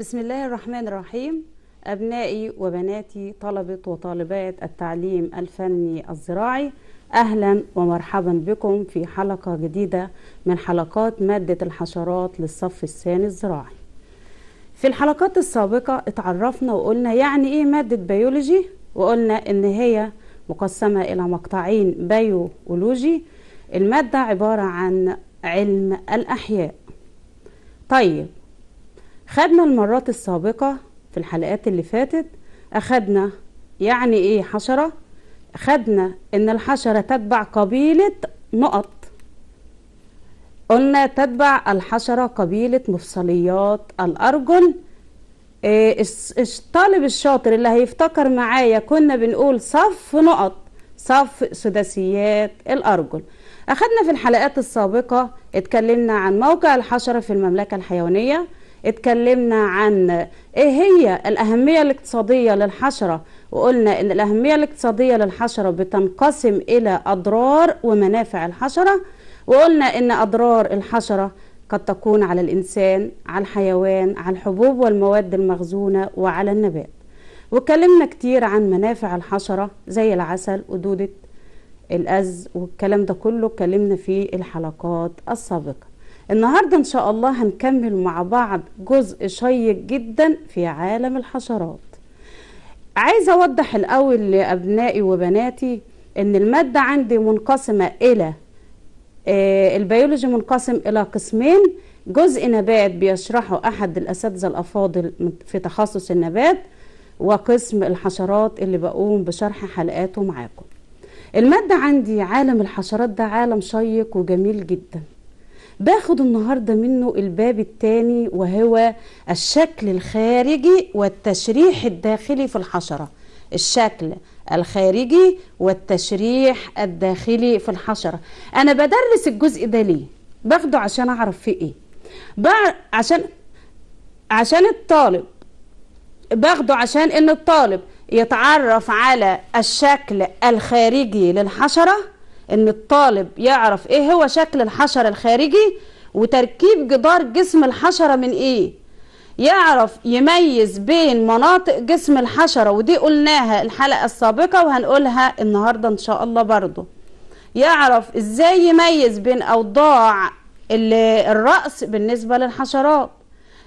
بسم الله الرحمن الرحيم أبنائي وبناتي طلبة وطالبات التعليم الفني الزراعي أهلا ومرحبا بكم في حلقة جديدة من حلقات مادة الحشرات للصف الثاني الزراعي في الحلقات السابقة اتعرفنا وقلنا يعني إيه مادة بيولوجي وقلنا إن هي مقسمة إلى مقطعين بيولوجي المادة عبارة عن علم الأحياء طيب خدنا المرات السابقة في الحلقات اللي فاتت أخدنا يعني إيه حشرة خدنا إن الحشرة تتبع قبيلة نقط قلنا تتبع الحشرة قبيلة مفصليات الأرجل الطالب إيه، الشاطر اللي هيفتكر معايا كنا بنقول صف نقط صف سداسيات الأرجل أخدنا في الحلقات السابقة اتكلمنا عن موقع الحشرة في المملكة الحيوانية اتكلمنا عن ايه هي الأهمية الاقتصادية للحشرة وقلنا ان الأهمية الاقتصادية للحشرة بتنقسم إلى أضرار ومنافع الحشرة وقلنا ان أضرار الحشرة قد تكون على الإنسان على الحيوان على الحبوب والمواد المخزونة وعلى النبات واتكلمنا كتير عن منافع الحشرة زي العسل ودودة الأز والكلام ده كله اتكلمنا في الحلقات السابقة النهاردة إن شاء الله هنكمل مع بعض جزء شيق جدا في عالم الحشرات عايزة أوضح الأول لأبنائي وبناتي إن المادة عندي منقسمة إلى آه، البيولوجي منقسم إلى قسمين جزء نبات بيشرحه أحد الأساتذة الأفاضل في تخصص النبات وقسم الحشرات اللي بقوم بشرح حلقاته معاكم المادة عندي عالم الحشرات ده عالم شيق وجميل جداً باخد النهاردة منه الباب الثاني وهو الشكل الخارجي والتشريح الداخلي في الحشرة الشكل الخارجي والتشريح الداخلي في الحشرة أنا بدرس الجزء ده ليه باخده عشان أعرف في إيه عشان عشان الطالب باخده عشان ان الطالب يتعرف على الشكل الخارجي للحشره ان الطالب يعرف ايه هو شكل الحشرة الخارجي وتركيب جدار جسم الحشرة من ايه يعرف يميز بين مناطق جسم الحشرة ودي قلناها الحلقة السابقة وهنقولها النهاردة ان شاء الله برضو يعرف ازاي يميز بين اوضاع الرأس بالنسبة للحشرات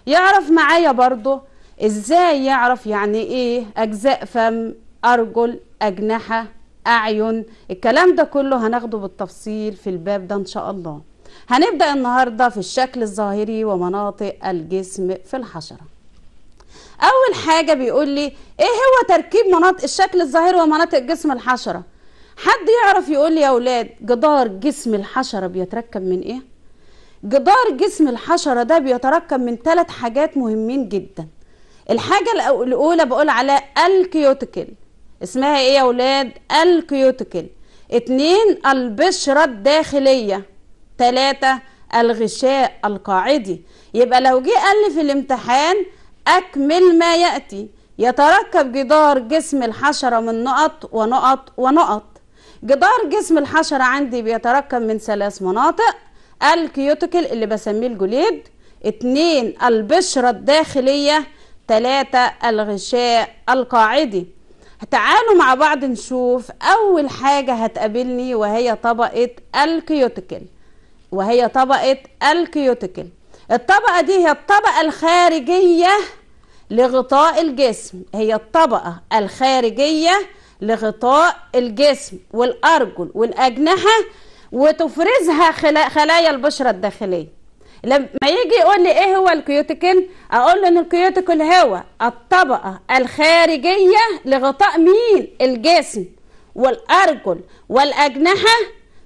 يعرف معايا برضو ازاي يعرف يعني ايه اجزاء فم ارجل اجنحة أعين الكلام ده كله هناخده بالتفصيل في الباب ده إن شاء الله هنبدأ النهاردة في الشكل الظاهري ومناطق الجسم في الحشرة أول حاجة بيقول لي إيه هو تركيب مناطق الشكل الظاهري ومناطق جسم الحشرة حد يعرف يقول لي يا أولاد جدار جسم الحشرة بيتركب من إيه جدار جسم الحشرة ده بيتركب من ثلاث حاجات مهمين جدا الحاجة الأولى بقول عليها الكيوتيكل اسمها ايه يا ولاد الكيوتيكل اتنين البشرة الداخلية تلاتة الغشاء القاعدي يبقى لو جه قال لي في الامتحان أكمل ما يأتي يتركب جدار جسم الحشرة من نقط ونقط ونقط جدار جسم الحشرة عندي بيتركب من ثلاث مناطق الكيوتيكل اللي بسميه الجليد اتنين البشرة الداخلية تلاتة الغشاء القاعدي تعالوا مع بعض نشوف أول حاجة هتقابلني وهي طبقة الكيوتيكل وهي طبقة الكيوتيكل الطبقة دي هي الطبقة الخارجية لغطاء الجسم هي الطبقة الخارجية لغطاء الجسم والأرجل والأجنحة وتفرزها خلايا البشرة الداخلية لما يجي يقول لي ايه هو الكيوتيكل اقول له ان الكيوتيكل هو الطبقه الخارجيه لغطاء مين الجسم والارجل والاجنحه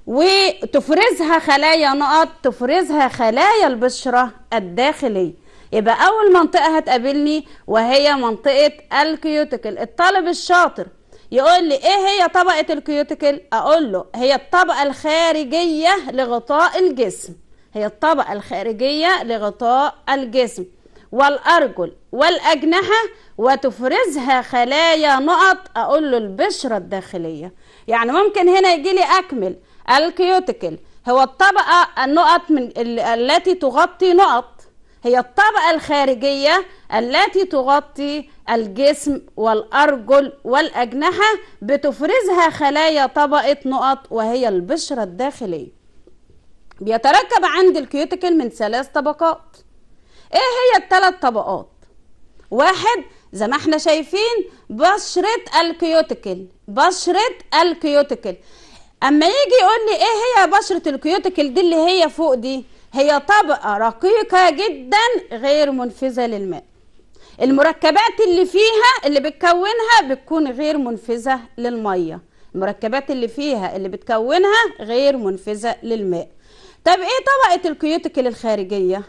وتفرزها خلايا نقط تفرزها خلايا البشره الداخليه يبقى أول منطقة هتقابلني وهي منطقة الكيوتيكل الطالب الشاطر يقول لي إيه هي طبقة الكيوتيكل أقول له هي الطبقة الخارجية لغطاء الجسم هي الطبقة الخارجية لغطاء الجسم والأرجل والأجنحة وتفرزها خلايا نقط أقول له البشرة الداخلية يعني ممكن هنا يجي لي أكمل الكيوتيكل هو الطبقة النقط من التي تغطي نقط هي الطبقة الخارجية التي تغطي الجسم والأرجل والأجنحة بتفرزها خلايا طبقة نقط وهي البشرة الداخلية بيتركب عند الكيوتيكل من ثلاث طبقات ايه هي الثلاث طبقات واحد زي ما احنا شايفين بشرة الكيوتيكل بشرة الكيوتيكل اما يجي يقول لي ايه هي بشرة الكيوتيكل دي اللي هي فوق دي هي طبقة رقيقة جدا غير منفذة للماء المركبات اللي فيها اللي بتكونها بتكون غير منفذة للمية المركبات اللي فيها اللي بتكونها غير منفذة للماء طب ايه طبقه الكيوتيكل الخارجيه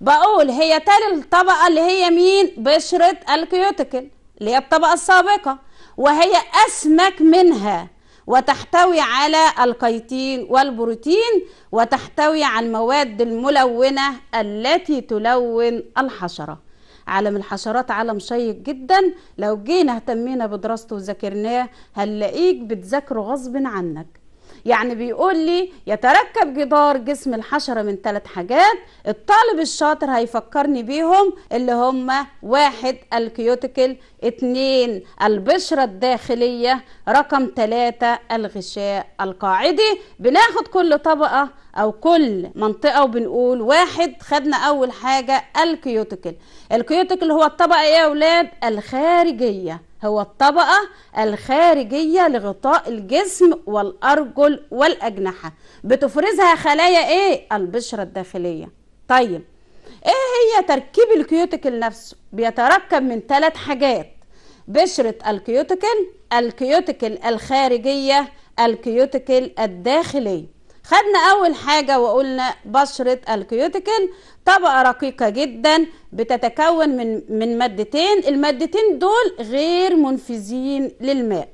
بقول هي تالي الطبقه اللي هي مين بشره الكيوتيكل اللي هي الطبقه السابقه وهي اسمك منها وتحتوي على الكيتين والبروتين وتحتوي على المواد الملونة التي تلون الحشرة عالم الحشرات عالم شيق جدا لو جينا اهتمينا بدراسته وذاكرناه هنلاقيك بتذاكره غصب عنك يعني بيقول لي يتركب جدار جسم الحشرة من ثلاث حاجات الطالب الشاطر هيفكرني بيهم اللي هم واحد الكيوتيكل اتنين البشرة الداخلية رقم تلاتة الغشاء القاعدي بناخد كل طبقة او كل منطقه وبنقول واحد خدنا اول حاجه الكيوتيكل الكيوتيكل هو الطبقه ايه يا اولاد الخارجيه هو الطبقة الخارجية لغطاء الجسم والأرجل والأجنحة بتفرزها خلايا إيه؟ البشرة الداخلية طيب إيه هي تركيب الكيوتيكل نفسه؟ بيتركب من ثلاث حاجات بشرة الكيوتيكل الكيوتيكل الخارجية الكيوتيكل الداخلية خدنا اول حاجه وقلنا بشره الكيوتيكل طبقه رقيقه جدا بتتكون من من مادتين المادتين دول غير منفذين للماء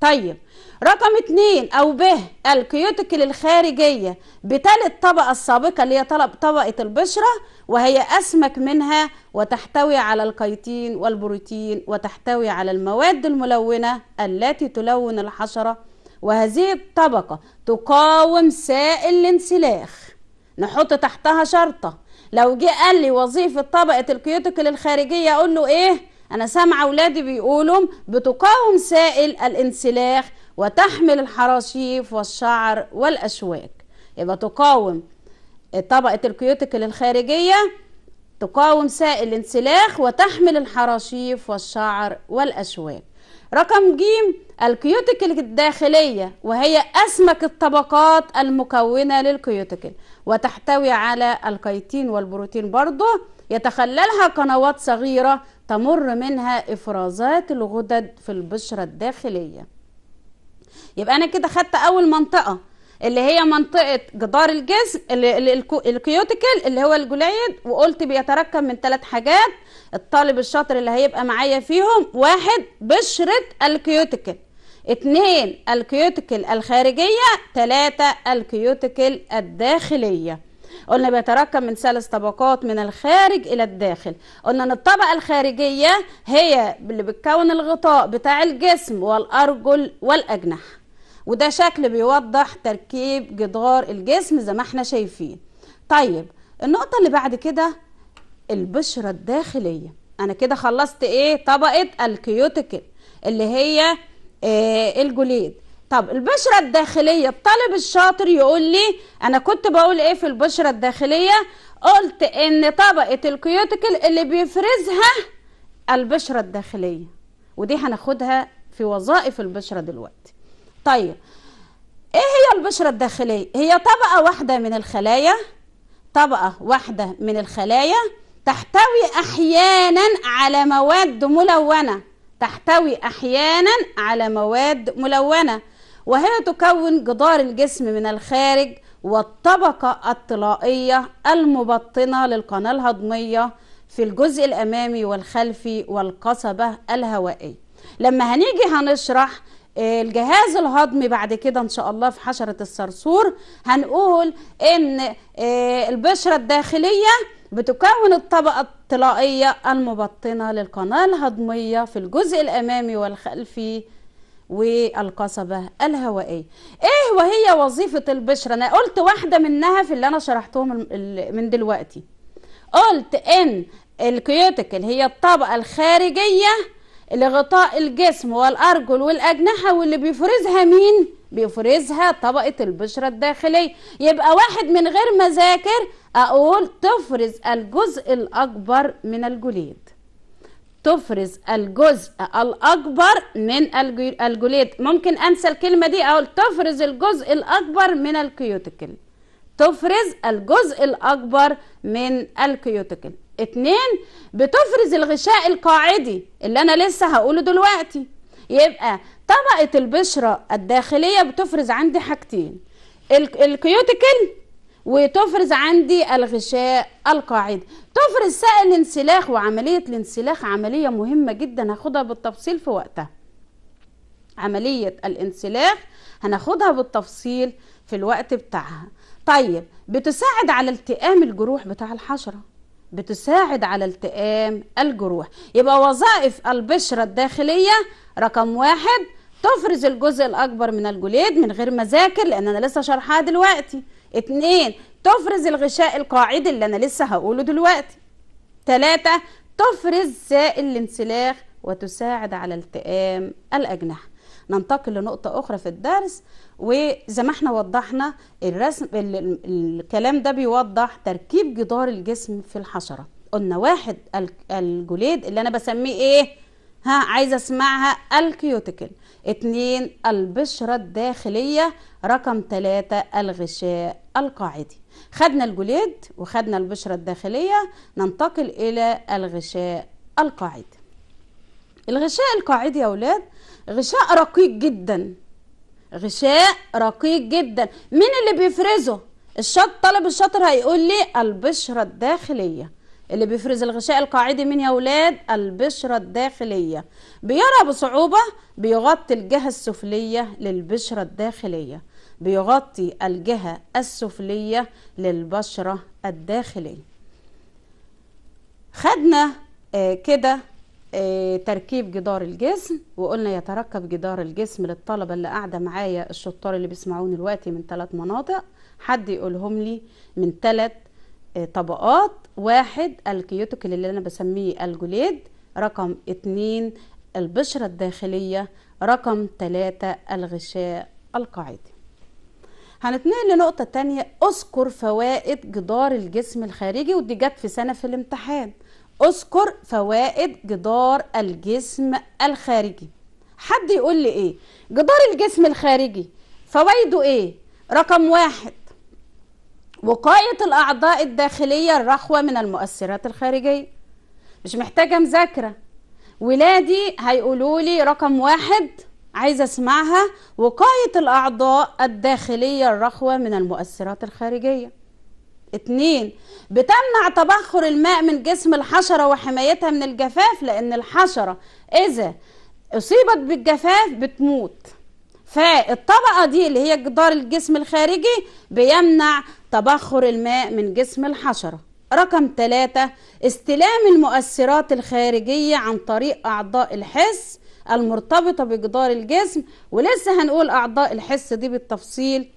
طيب رقم اتنين او ب الكيوتيكل الخارجية بتلت طبقة السابقة اللي هي طبقة البشرة وهي أسمك منها وتحتوي على الكيتين والبروتين وتحتوي على المواد الملونة التي تلون الحشرة وهذه الطبقة تقاوم سائل الانسلاخ نحط تحتها شرطة لو جه قال لي وظيفة طبقة الكيوتيكل الخارجية أقول له إيه أنا سامعة أولادي بيقولوا بتقاوم سائل الانسلاخ وتحمل الحراشيف والشعر والأشواك يبقى تقاوم طبقة الكيوتيكل الخارجية تقاوم سائل الانسلاخ وتحمل الحراشيف والشعر والأشواك رقم ج الكيوتيكل الداخلية وهي أسمك الطبقات المكونة للكيوتيكل وتحتوي على الكيتين والبروتين برضه يتخللها قنوات صغيرة تمر منها إفرازات الغدد في البشرة الداخلية يبقى أنا كده خدت أول منطقة اللي هي منطقه جدار الجسم الكيوتيكل اللي هو الجلايد وقلت بيتركب من ثلاث حاجات الطالب الشاطر اللي هيبقى معايا فيهم واحد بشره الكيوتيكل اتنين الكيوتيكل الخارجيه تلاته الكيوتيكل الداخليه قلنا بيتركب من ثلاث طبقات من الخارج الى الداخل قلنا ان الطبقه الخارجيه هي اللي بتكون الغطاء بتاع الجسم والارجل والاجنحه وده شكل بيوضح تركيب جدار الجسم زي ما احنا شايفين طيب النقطة اللي بعد كده البشرة الداخلية انا كده خلصت ايه طبقة الكيوتيكل اللي هي إيه الجليد طب البشرة الداخلية الطالب الشاطر يقول لي أنا كنت بقول إيه في البشرة الداخلية قلت إن طبقة الكيوتيكل اللي بيفرزها البشرة الداخلية ودي هناخدها في وظائف البشرة دلوقتي طيب ايه هي البشرة الداخلية هي طبقة واحدة من الخلايا طبقة واحدة من الخلايا تحتوي أحيانا على مواد ملونة تحتوي أحيانا على مواد ملونة وهي تكون جدار الجسم من الخارج والطبقة الطلائية المبطنة للقناة الهضمية في الجزء الأمامي والخلفي والقصبة الهوائية لما هنيجي هنشرح آه، الجهاز الهضمي بعد كده ان شاء الله في حشره الصرصور هنقول ان آه، البشره الداخليه بتكون الطبقه الطلائيه المبطنه للقناه الهضميه في الجزء الامامي والخلفي والقصبة الهوائية ايه وهي وظيفة البشرة انا قلت واحدة منها في اللي انا شرحتهم من دلوقتي قلت ان الكيوتيكل هي الطبقة الخارجية لغطاء الجسم والأرجل والأجنحة واللي بيفرزها مين؟ بيفرزها طبقة البشرة الداخلية يبقى واحد من غير مذاكر أقول تفرز الجزء الأكبر من الجليد تفرز الجزء الأكبر من الجليد ممكن أنسى الكلمة دي أقول تفرز الجزء الأكبر من الكيوتيكل تفرز الجزء الأكبر من الكيوتيكل اتنين بتفرز الغشاء القاعدي اللي انا لسه هقوله دلوقتي يبقى طبقة البشرة الداخلية بتفرز عندي حاجتين الكيوتيكل وتفرز عندي الغشاء القاعدي تفرز سائل الانسلاخ وعملية الانسلاخ عملية مهمة جدا هاخدها بالتفصيل في وقتها عملية الانسلاخ هناخدها بالتفصيل في الوقت بتاعها طيب بتساعد على التئام الجروح بتاع الحشرة بتساعد على التئام الجروح يبقى وظائف البشرة الداخلية رقم واحد تفرز الجزء الأكبر من الجليد من غير مذاكر لأن أنا لسه شرحها دلوقتي اتنين تفرز الغشاء القاعدي اللي أنا لسه هقوله دلوقتي تلاتة تفرز سائل الانسلاخ وتساعد على التئام الأجنحة ننتقل لنقطة أخرى في الدرس وزي ما احنا وضحنا الرسم الكلام ده بيوضح تركيب جدار الجسم في الحشرة قلنا واحد الجليد اللي أنا بسميه إيه؟ ها عايزة اسمعها الكيوتيكل اتنين البشرة الداخلية رقم تلاتة الغشاء القاعدي خدنا الجليد وخدنا البشرة الداخلية ننتقل إلى الغشاء القاعدي الغشاء القاعدي يا أولاد غشاء رقيق جدا غشاء رقيق جدا مين اللي بيفرزه الشاط طالب الشاطر هيقول لي البشرة الداخلية اللي بيفرز الغشاء القاعدي من يا ولاد البشرة الداخلية بيرى بصعوبة بيغطي الجهة السفلية للبشرة الداخلية بيغطي الجهة السفلية للبشرة الداخلية خدنا آه، كده آه، تركيب جدار الجسم وقلنا يتركب جدار الجسم للطلبه اللي قاعده معايا الشطار اللي بيسمعوني دلوقتي من ثلاث مناطق حد يقولهم لي من ثلاث آه، طبقات واحد الكيوتيكل اللي انا بسميه الجليد رقم اتنين البشرة الداخلية رقم تلاتة الغشاء القاعدي هنتنقل لنقطة تانية اذكر فوائد جدار الجسم الخارجي ودي جت في سنة في الامتحان اذكر فوائد جدار الجسم الخارجي حد يقول لي ايه جدار الجسم الخارجي فوائده ايه رقم واحد وقاية الأعضاء الداخلية الرخوة من المؤثرات الخارجية مش محتاجة مذاكرة ولادي هيقولوا لي رقم واحد عايزة اسمعها وقاية الأعضاء الداخلية الرخوة من المؤثرات الخارجية اتنين بتمنع تبخر الماء من جسم الحشرة وحمايتها من الجفاف لأن الحشرة إذا أصيبت بالجفاف بتموت فالطبقة دي اللي هي جدار الجسم الخارجي بيمنع تبخر الماء من جسم الحشرة رقم ثلاثة استلام المؤثرات الخارجية عن طريق أعضاء الحس المرتبطة بجدار الجسم ولسه هنقول أعضاء الحس دي بالتفصيل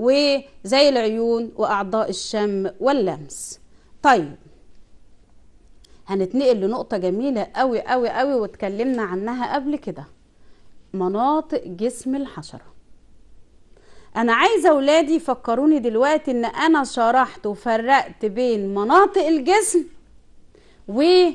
وزي العيون وأعضاء الشم واللمس طيب هنتنقل لنقطة جميلة قوي قوي قوي واتكلمنا عنها قبل كده مناطق جسم الحشرة أنا عايزة ولادي يفكروني دلوقتي إن أنا شرحت وفرقت بين مناطق الجسم وعدد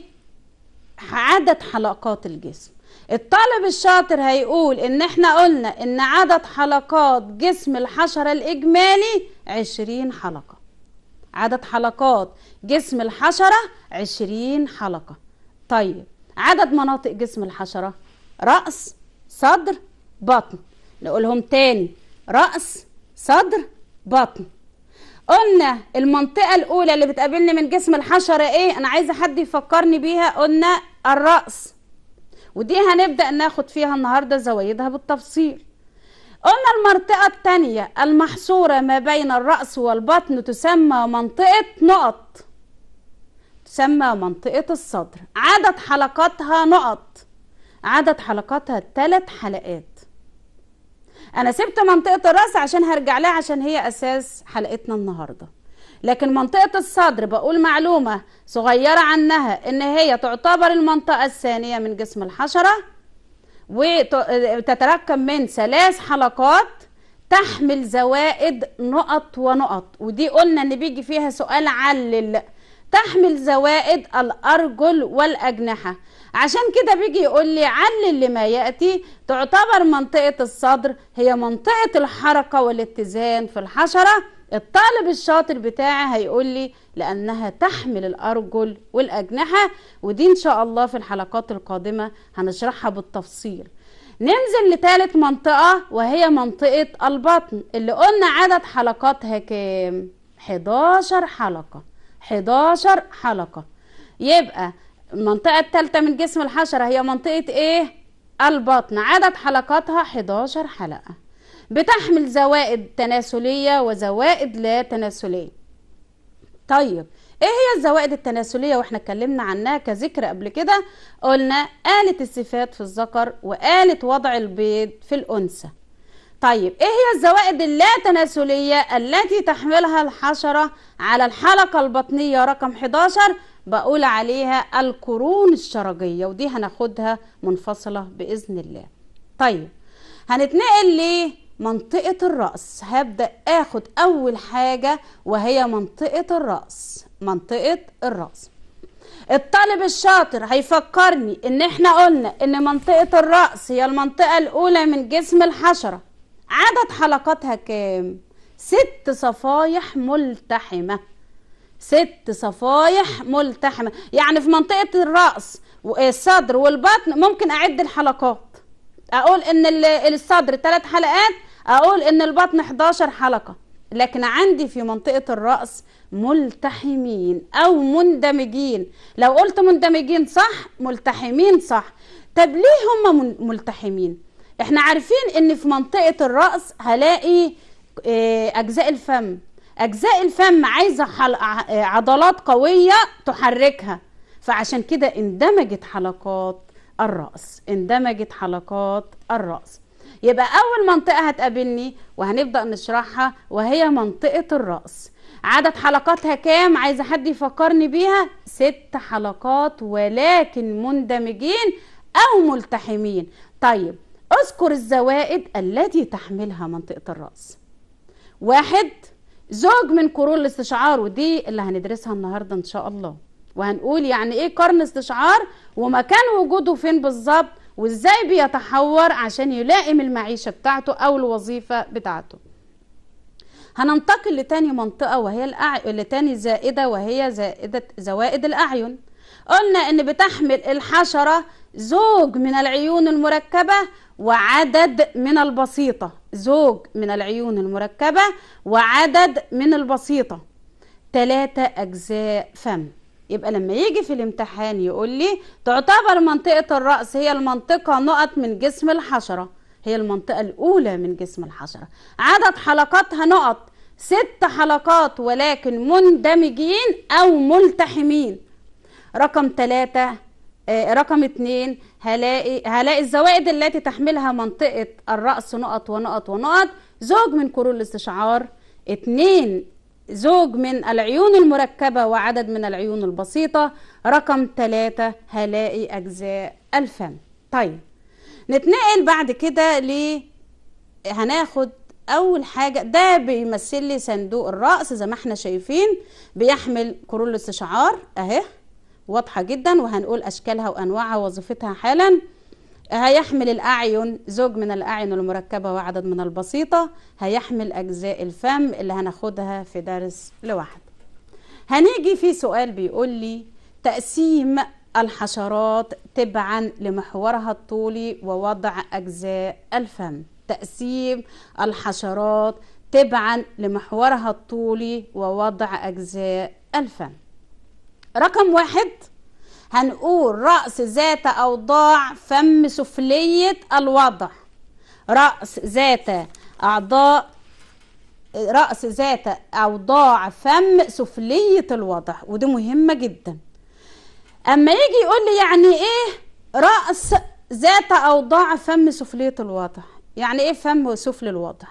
حلقات الجسم الطالب الشاطر هيقول ان احنا قلنا ان عدد حلقات جسم الحشرة الاجمالي عشرين حلقة عدد حلقات جسم الحشرة عشرين حلقة طيب عدد مناطق جسم الحشرة رأس صدر بطن نقولهم تاني رأس صدر بطن قلنا المنطقة الأولى اللي بتقابلني من جسم الحشرة إيه؟ أنا عايزة حد يفكرني بيها قلنا الرأس ودي هنبدأ ناخد فيها النهاردة زوايدها بالتفصيل قلنا المنطقة التانية المحصورة ما بين الرأس والبطن تسمى منطقة نقط تسمى منطقة الصدر عدد حلقاتها نقط عدد حلقاتها ثلاث حلقات أنا سبت منطقة الرأس عشان هرجع لها عشان هي أساس حلقتنا النهاردة لكن منطقة الصدر بقول معلومة صغيرة عنها ان هي تعتبر المنطقة الثانية من جسم الحشرة وتتركب من ثلاث حلقات تحمل زوائد نقط ونقط ودي قلنا ان بيجي فيها سؤال علل تحمل زوائد الأرجل والأجنحة عشان كده بيجي يقول لي علل لما يأتي تعتبر منطقة الصدر هي منطقة الحركة والاتزان في الحشرة الطالب الشاطر بتاعي هيقول لي لأنها تحمل الأرجل والأجنحة ودي إن شاء الله في الحلقات القادمة هنشرحها بالتفصيل ننزل لثالث منطقة وهي منطقة البطن اللي قلنا عدد حلقاتها كام 11 حلقة 11 حلقة يبقى المنطقة الثالثة من جسم الحشرة هي منطقة ايه البطن عدد حلقاتها 11 حلقة بتحمل زوائد تناسلية وزوائد لا تناسلية طيب ايه هي الزوائد التناسلية واحنا اتكلمنا عنها كذكر قبل كده قلنا آلة الصفات في الذكر وآلة وضع البيض في الأنثى طيب ايه هي الزوائد اللا تناسلية التي تحملها الحشرة على الحلقة البطنية رقم 11 بقول عليها القرون الشرجية ودي هناخدها منفصلة بإذن الله طيب هنتنقل ليه منطقة الرأس هبدأ اخد اول حاجة وهي منطقة الرأس منطقة الرأس الطالب الشاطر هيفكرني ان احنا قلنا ان منطقة الرأس هي المنطقة الاولى من جسم الحشرة عدد حلقاتها كام؟ ست صفايح ملتحمة ست صفايح ملتحمة يعني في منطقة الرأس والصدر والبطن ممكن أعد الحلقات أقول إن الصدر ثلاث حلقات اقول ان البطن 11 حلقه لكن عندي في منطقه الراس ملتحمين او مندمجين لو قلت مندمجين صح ملتحمين صح طب ليه هم ملتحمين احنا عارفين ان في منطقه الراس هلاقي آه، اجزاء الفم اجزاء الفم عايزه عضلات قويه تحركها فعشان كده اندمجت حلقات الراس اندمجت حلقات الراس يبقى أول منطقة هتقابلني وهنبدأ نشرحها وهي منطقة الرأس عدد حلقاتها كام عايزة حد يفكرني بيها ست حلقات ولكن مندمجين أو ملتحمين طيب اذكر الزوائد التي تحملها منطقة الرأس واحد زوج من قرون الاستشعار ودي اللي هندرسها النهاردة إن شاء الله وهنقول يعني ايه قرن استشعار ومكان وجوده فين بالظبط وازاي بيتحور عشان يلائم المعيشة بتاعته او الوظيفة بتاعته هننتقل لتاني منطقة وهي الأعين لتاني زائدة وهي زائدة زوائد الأعين قلنا ان بتحمل الحشرة زوج من العيون المركبة وعدد من البسيطة زوج من العيون المركبة وعدد من البسيطة ثلاثة أجزاء فم يبقى لما يجي في الامتحان يقول لي تعتبر منطقة الرأس هي المنطقة نقط من جسم الحشرة هي المنطقة الأولى من جسم الحشرة عدد حلقاتها نقط ست حلقات ولكن مندمجين أو ملتحمين رقم ثلاثة آه رقم اثنين هلاقي, هلاقي الزوائد التي تحملها منطقة الرأس نقط ونقط ونقط زوج من كرول الاستشعار اثنين زوج من العيون المركبة وعدد من العيون البسيطة رقم ثلاثة هلاقي أجزاء الفم طيب نتنقل بعد كده ل هناخد أول حاجة ده بيمثل لي صندوق الرأس زي ما احنا شايفين بيحمل كرول الاستشعار أهي واضحة جدا وهنقول أشكالها وأنواعها ووظيفتها حالا هيحمل الأعين زوج من الأعين المركبة وعدد من البسيطة هيحمل أجزاء الفم اللي هناخدها في درس لوحده هنيجي في سؤال بيقول لي تقسيم الحشرات تبعا لمحورها الطولي ووضع أجزاء الفم تقسيم الحشرات تبعا لمحورها الطولي ووضع أجزاء الفم رقم واحد هنقول رأس ذات أوضاع فم سفلية الوضع رأس ذات أعضاء رأس ذات أوضاع فم سفلية الوضع ودي مهمة جدا أما يجي يقول لي يعني إيه رأس ذات أوضاع فم سفلية الوضع يعني إيه فم سفل الوضع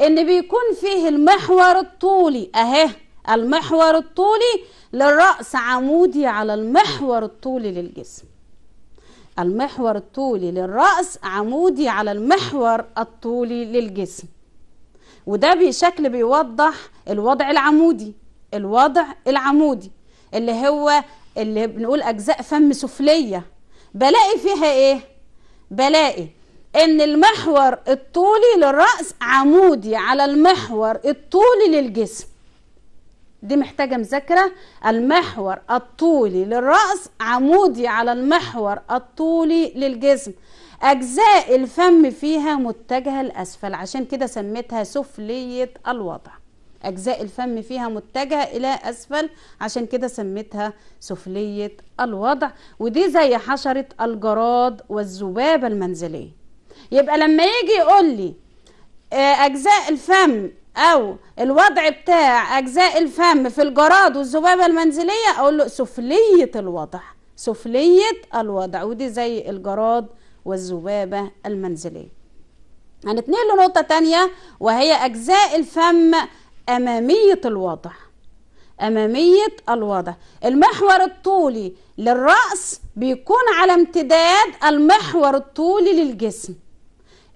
إن بيكون فيه المحور الطولي أهي المحور الطولي للرأس عمودي على المحور الطولي للجسم المحور الطولي للرأس عمودي على المحور الطولي للجسم وده بشكل بيوضح الوضع العمودي الوضع العمودي اللي هو اللي بنقول أجزاء فم سفلية بلاقي فيها إيه؟ بلاقي إن المحور الطولي للرأس عمودي على المحور الطولي للجسم دي محتاجة مذاكرة المحور الطولي للرأس عمودي على المحور الطولي للجسم أجزاء الفم فيها متجهة لأسفل عشان كده سميتها سفلية الوضع أجزاء الفم فيها متجهة إلى أسفل عشان كده سميتها سفلية الوضع ودي زي حشرة الجراد والذبابة المنزلية يبقى لما يجي يقول لي آه، أجزاء الفم او الوضع بتاع اجزاء الفم في الجراد والذبابه المنزليه اقول له سفليه الوضع سفليه الوضع ودي زي الجراد والذبابه المنزليه هنتنقل لنقطه تانية وهي اجزاء الفم اماميه الوضع اماميه الوضع المحور الطولي للراس بيكون على امتداد المحور الطولي للجسم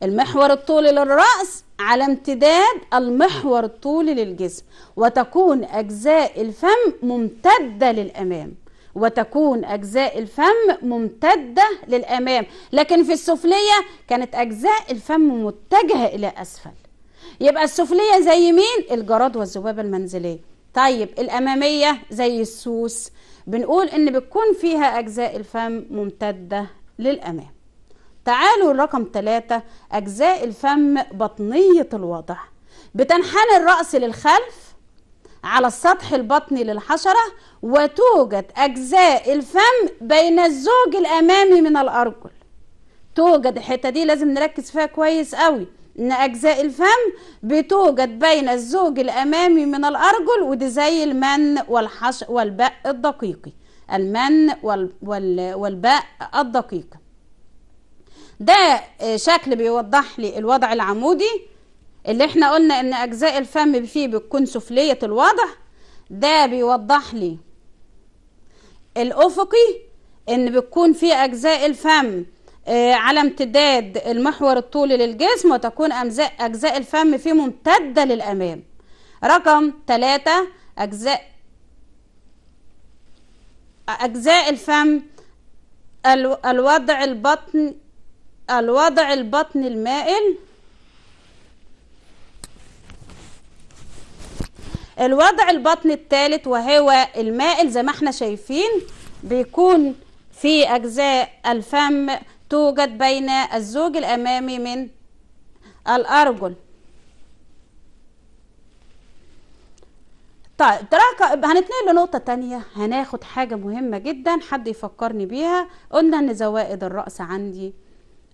المحور الطولي للراس على امتداد المحور الطولي للجسم وتكون أجزاء الفم ممتدة للأمام وتكون أجزاء الفم ممتدة للأمام لكن في السفلية كانت أجزاء الفم متجهة إلى أسفل يبقى السفلية زي مين؟ الجراد والذبابة المنزلية طيب الأمامية زي السوس بنقول إن بتكون فيها أجزاء الفم ممتدة للأمام تعالوا رقم تلاتة أجزاء الفم بطنية الوضع بتنحني الرأس للخلف على السطح البطني للحشرة وتوجد أجزاء الفم بين الزوج الأمامي من الأرجل توجد الحتة دي لازم نركز فيها كويس قوي ان اجزاء الفم بتوجد بين الزوج الامامي من الارجل ودي زي المن والحش والبق الدقيقي المن وال... وال... والبق الدقيقي ده آه، شكل بيوضح لي الوضع العمودي اللي احنا قلنا ان اجزاء الفم فيه بتكون سفلية الوضع ده بيوضح لي الافقي ان بتكون في اجزاء الفم آه، على امتداد المحور الطولي للجسم وتكون اجزاء الفم فيه ممتدة للامام رقم ثلاثة اجزاء اجزاء الفم الوضع البطن الوضع البطن المائل الوضع البطن الثالث وهو المائل زي ما احنا شايفين بيكون في أجزاء الفم توجد بين الزوج الأمامي من الأرجل طيب تراك هنتنقل لنقطة تانية هناخد حاجة مهمة جدا حد يفكرني بيها قلنا ان زوائد الرأس عندي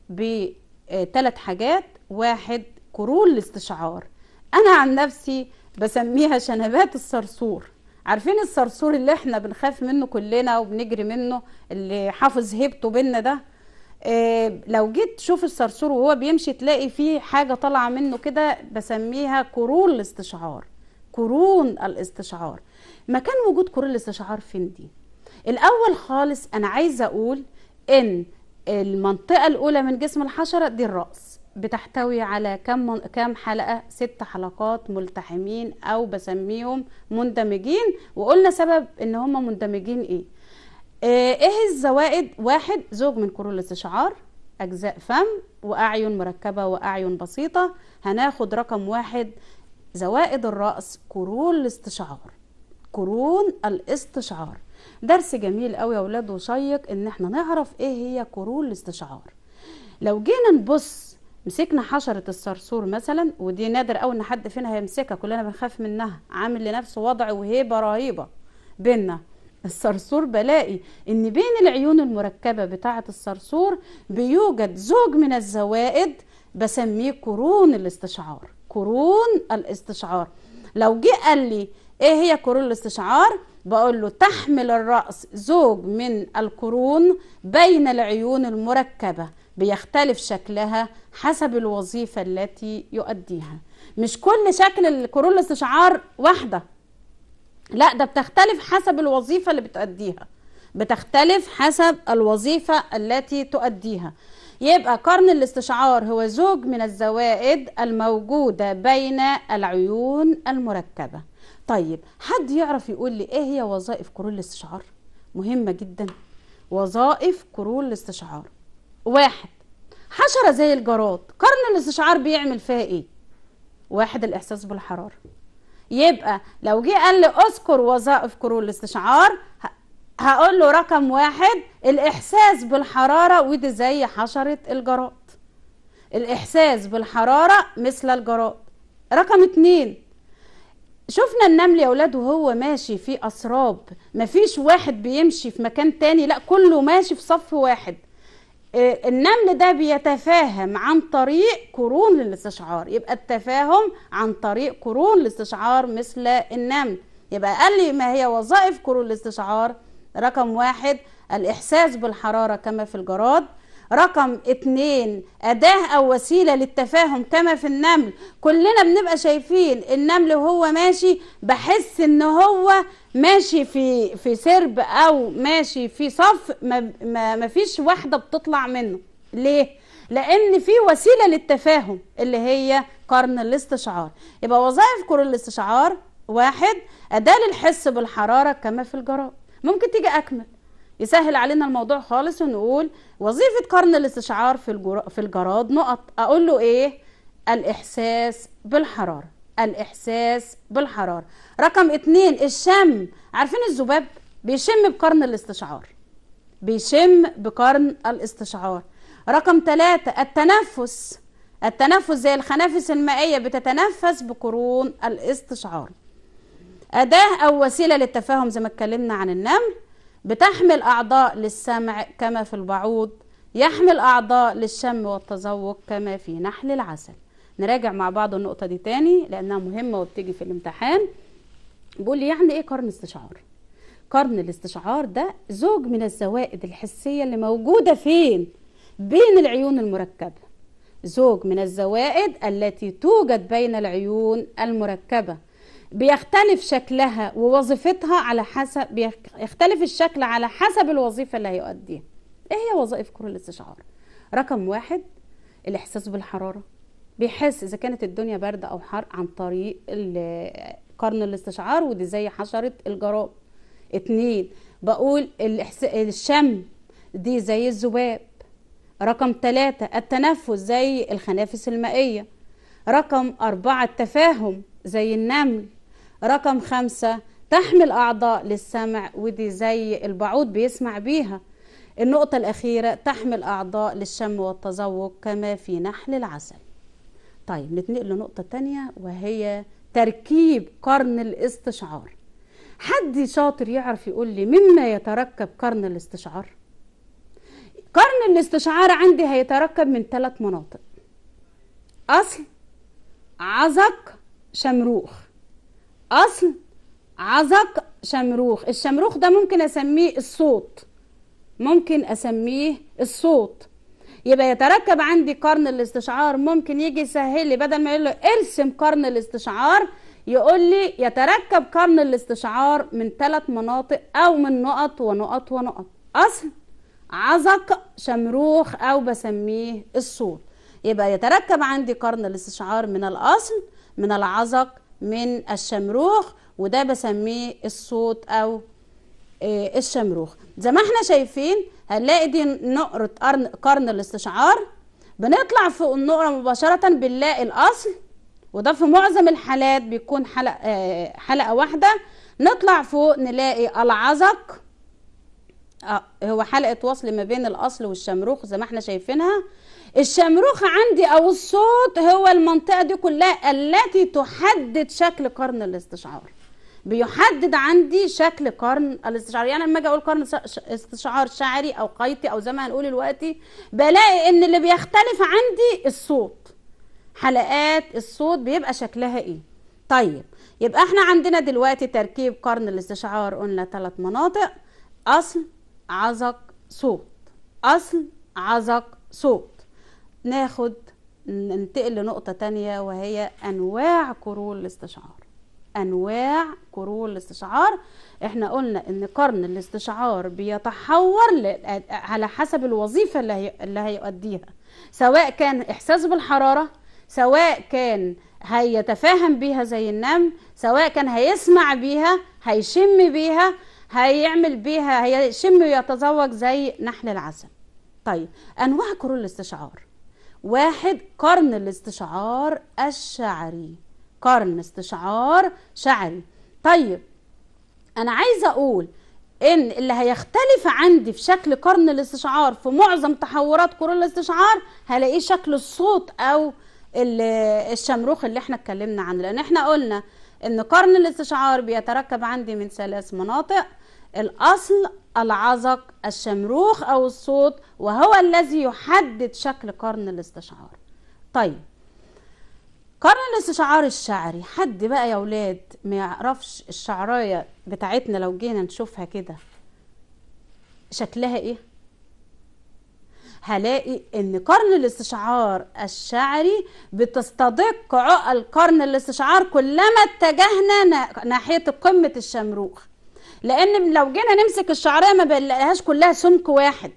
بثلاث حاجات واحد كرول الاستشعار انا عن نفسي بسميها شنبات الصرصور عارفين الصرصور اللي احنا بنخاف منه كلنا وبنجري منه اللي حافظ هيبته بينا ده إيه لو جيت تشوف الصرصور وهو بيمشي تلاقي فيه حاجه طالعه منه كده بسميها كرول الاستشعار قرون الاستشعار مكان وجود قرون الاستشعار فين دي الاول خالص انا عايزه اقول ان المنطقة الأولى من جسم الحشرة دي الرأس بتحتوي على كم كم حلقة ست حلقات ملتحمين أو بسميهم مندمجين وقلنا سبب إن هم مندمجين إيه آه، إيه الزوائد واحد زوج من قرون الاستشعار أجزاء فم وأعين مركبة وأعين بسيطة هناخد رقم واحد زوائد الرأس قرون الاستشعار قرون الاستشعار درس جميل قوي يا اولاد وشيق ان احنا نعرف ايه هي قرون الاستشعار لو جينا نبص مسكنا حشره الصرصور مثلا ودي نادر قوي ان حد فينا هيمسكها كلنا بنخاف منها عامل لنفسه وضع وهيبه رهيبه بينا الصرصور بلاقي ان بين العيون المركبه بتاعه الصرصور بيوجد زوج من الزوائد بسميه قرون الاستشعار قرون الاستشعار لو جه قال لي ايه هي قرون الاستشعار بقول له تحمل الرأس زوج من القرون بين العيون المركبة بيختلف شكلها حسب الوظيفة التي يؤديها مش كل شكل القرون الاستشعار واحدة لا ده بتختلف حسب الوظيفة اللي بتؤديها بتختلف حسب الوظيفة التي تؤديها يبقى قرن الاستشعار هو زوج من الزوائد الموجودة بين العيون المركبة طيب حد يعرف يقول لي ايه هي وظائف كرول الاستشعار مهمه جدا وظائف كرول الاستشعار واحد حشره زي الجراد قرن الاستشعار بيعمل فيها ايه واحد الاحساس بالحراره يبقى لو جه قال لي اذكر وظائف كرول الاستشعار هقول له رقم واحد الإحساس بالحرارة ودي زي حشرة الجراد الإحساس بالحرارة مثل الجراد رقم اتنين شفنا النمل يا اولاد وهو ماشي في اسراب مفيش واحد بيمشي في مكان تاني لا كله ماشي في صف واحد آه، النمل ده بيتفاهم عن طريق قرون للاستشعار يبقى التفاهم عن طريق قرون الاستشعار مثل النمل يبقى قال لي ما هي وظائف قرون الاستشعار رقم واحد الإحساس بالحرارة كما في الجراد رقم اتنين أداة أو وسيلة للتفاهم كما في النمل كلنا بنبقى شايفين النمل وهو ماشي بحس إن هو ماشي في في سرب أو ماشي في صف ما, ما, فيش واحدة بتطلع منه ليه؟ لأن في وسيلة للتفاهم اللي هي قرن الاستشعار يبقى وظائف قرن الاستشعار واحد أداة للحس بالحرارة كما في الجراء ممكن تيجي أكمل يسهل علينا الموضوع خالص ونقول وظيفه قرن الاستشعار في الجر... في الجراد نقط اقول له ايه الاحساس بالحراره الاحساس بالحراره رقم اتنين الشم عارفين الذباب بيشم بقرن الاستشعار بيشم بقرن الاستشعار رقم ثلاثة التنفس التنفس زي الخنافس المائية بتتنفس بقرون الاستشعار أداة أو وسيلة للتفاهم زي ما اتكلمنا عن النمل بتحمل أعضاء للسمع كما في البعوض يحمل أعضاء للشم والتذوق كما في نحل العسل نراجع مع بعض النقطة دي تاني لأنها مهمة وبتيجي في الامتحان بيقول لي يعني إيه قرن استشعار قرن الاستشعار ده زوج من الزوائد الحسية اللي موجودة فين بين العيون المركبة زوج من الزوائد التي توجد بين العيون المركبة بيختلف شكلها ووظيفتها على حسب بيختلف الشكل على حسب الوظيفة اللي هيؤديها ايه هي وظائف كور الاستشعار رقم واحد الاحساس بالحرارة بيحس اذا كانت الدنيا باردة او حر عن طريق قرن الاستشعار ودي زي حشرة الجراب اتنين بقول الشم دي زي الذباب رقم ثلاثة التنفس زي الخنافس المائية رقم أربعة التفاهم زي النمل رقم خمسة تحمل أعضاء للسمع ودي زي البعوض بيسمع بيها النقطة الأخيرة تحمل أعضاء للشم والتذوق كما في نحل العسل طيب نتنقل لنقطة تانية وهي تركيب قرن الاستشعار حد شاطر يعرف يقول لي مما يتركب قرن الاستشعار قرن الاستشعار عندي هيتركب من ثلاث مناطق أصل عزق شمروخ أصل عزق شمروخ الشمروخ ده ممكن أسميه الصوت ممكن أسميه الصوت يبقى يتركب عندي قرن الاستشعار ممكن يجي يسهل لي بدل ما يقول له ارسم قرن الاستشعار يقول لي يتركب قرن الاستشعار من ثلاث مناطق أو من نقط ونقط ونقط أصل عزق شمروخ أو بسميه الصوت يبقى يتركب عندي قرن الاستشعار من الأصل من العزق من الشمروخ وده بسميه الصوت او آه، الشمروخ زي ما احنا شايفين هنلاقي دي نقرة قرن الاستشعار بنطلع فوق النقرة مباشرة بنلاقي الأصل وده في معظم الحالات بيكون حلقة, آه، حلقة واحدة نطلع فوق نلاقي العزق آه، هو حلقة وصل ما بين الأصل والشمروخ زي ما احنا شايفينها الشمروخ عندي أو الصوت هو المنطقة دي كلها التي تحدد شكل قرن الاستشعار بيحدد عندي شكل قرن الاستشعار يعني لما اجي اقول قرن استشعار شعري او قيطي او زي ما هنقول دلوقتي بلاقي ان اللي بيختلف عندي الصوت حلقات الصوت بيبقى شكلها ايه طيب يبقى احنا عندنا دلوقتي تركيب قرن الاستشعار قلنا ثلاث مناطق اصل عزق صوت اصل عزق صوت ناخد ننتقل لنقطة تانية وهي أنواع قرون الاستشعار أنواع قرون الاستشعار احنا قلنا ان قرن الاستشعار بيتحور ل... على حسب الوظيفة اللي, هي... اللي هيؤديها سواء كان إحساس بالحرارة سواء كان هيتفاهم بيها زي النمل سواء كان هيسمع بيها هيشم بيها هيعمل بيها هيشم ويتذوق زي نحل العسل طيب أنواع قرون الاستشعار واحد قرن الاستشعار الشعري قرن استشعار شعري طيب انا عايزه اقول ان اللي هيختلف عندي في شكل قرن الاستشعار في معظم تحورات قرون الاستشعار هلاقيه شكل الصوت او الشمروخ اللي احنا اتكلمنا عنه لان احنا قلنا ان قرن الاستشعار بيتركب عندي من ثلاث مناطق الأصل العزق الشمروخ أو الصوت وهو الذي يحدد شكل قرن الاستشعار طيب قرن الاستشعار الشعري حد بقى يا ولاد ما يعرفش الشعرايه بتاعتنا لو جينا نشوفها كده شكلها ايه هلاقي ان قرن الاستشعار الشعري بتستدق عقل قرن الاستشعار كلما اتجهنا ناحيه قمه الشمروخ لان لو جينا نمسك الشعريه ما بنلاقيهاش كلها سمك واحد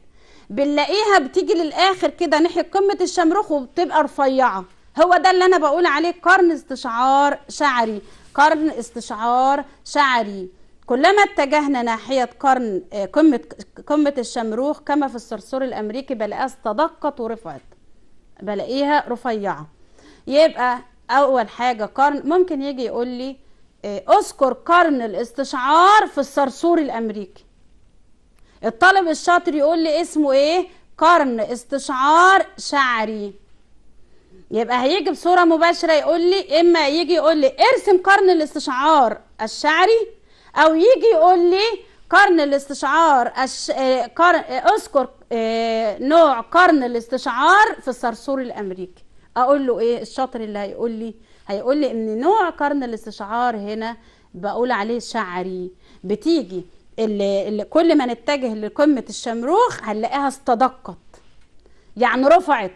بنلاقيها بتيجي للاخر كده ناحيه قمه الشمرخ وبتبقى رفيعه هو ده اللي انا بقول عليه قرن استشعار شعري قرن استشعار شعري كلما اتجهنا ناحية قرن آه، قمة قمة الشمروخ كما في الصرصور الأمريكي بلاقيها استدقت ورفعت بلاقيها رفيعة يبقى أول حاجة قرن ممكن يجي يقول لي آه، اذكر قرن الاستشعار في الصرصور الامريكي الطالب الشاطر يقول لي اسمه ايه قرن استشعار شعري يبقى هيجي بصوره مباشره يقول لي اما يجي يقول لي ارسم قرن الاستشعار الشعري او يجي يقول لي قرن الاستشعار الش... آه، قرن... آه، اذكر نوع قرن الاستشعار في الصرصور الامريكي اقول له ايه الشاطر اللي هيقول لي هيقول لي ان نوع قرن الاستشعار هنا بقول عليه شعري بتيجي اللي, اللي كل ما نتجه لقمه الشمروخ هنلاقيها استدقت يعني رفعت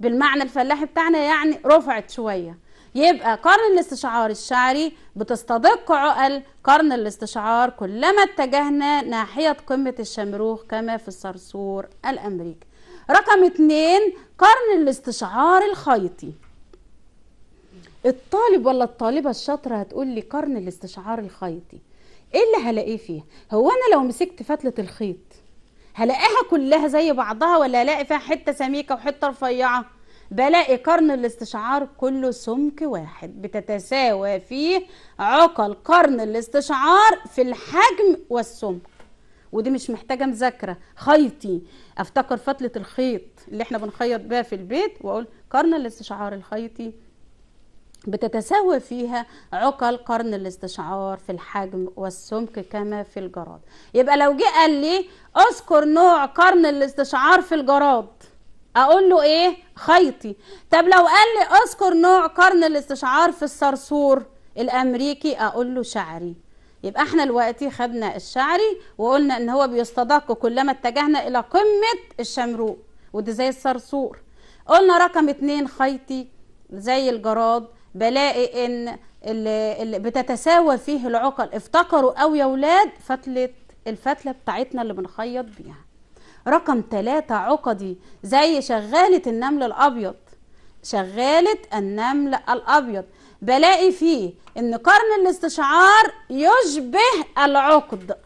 بالمعنى الفلاحي بتاعنا يعني رفعت شويه يبقى قرن الاستشعار الشعري بتستدق عقل قرن الاستشعار كلما اتجهنا ناحية قمة الشمروخ كما في الصرصور الأمريكي رقم اتنين قرن الاستشعار الخيطي الطالب ولا الطالبة الشاطرة هتقول لي قرن الاستشعار الخيطي ايه اللي هلاقيه فيه هو انا لو مسكت فتلة الخيط هلاقيها كلها زي بعضها ولا هلاقي فيها حتة سميكة وحتة رفيعة بلاقي قرن الاستشعار كله سمك واحد بتتساوى فيه عقل قرن الاستشعار في الحجم والسمك ودي مش محتاجه مذاكره خيطي افتكر فتله الخيط اللي احنا بنخيط بيها في البيت واقول قرن الاستشعار الخيطي بتتساوى فيها عقل قرن الاستشعار في الحجم والسمك كما في الجراد يبقى لو جه قال لي اذكر نوع قرن الاستشعار في الجراد اقول له ايه خيطي طب لو قال لي اذكر نوع قرن الاستشعار في الصرصور الامريكي اقول له شعري يبقى احنا دلوقتي خدنا الشعري وقلنا ان هو بيستدق كلما اتجهنا الى قمه الشمروق وده زي الصرصور قلنا رقم اتنين خيطي زي الجراد بلاقي ان اللي, بتتساوى فيه العقل افتكروا او يا ولاد فتله الفتله بتاعتنا اللي بنخيط بيها رقم ثلاثة عقدي زي شغالة النمل الأبيض شغالة النمل الأبيض بلاقي فيه إن قرن الاستشعار يشبه العقد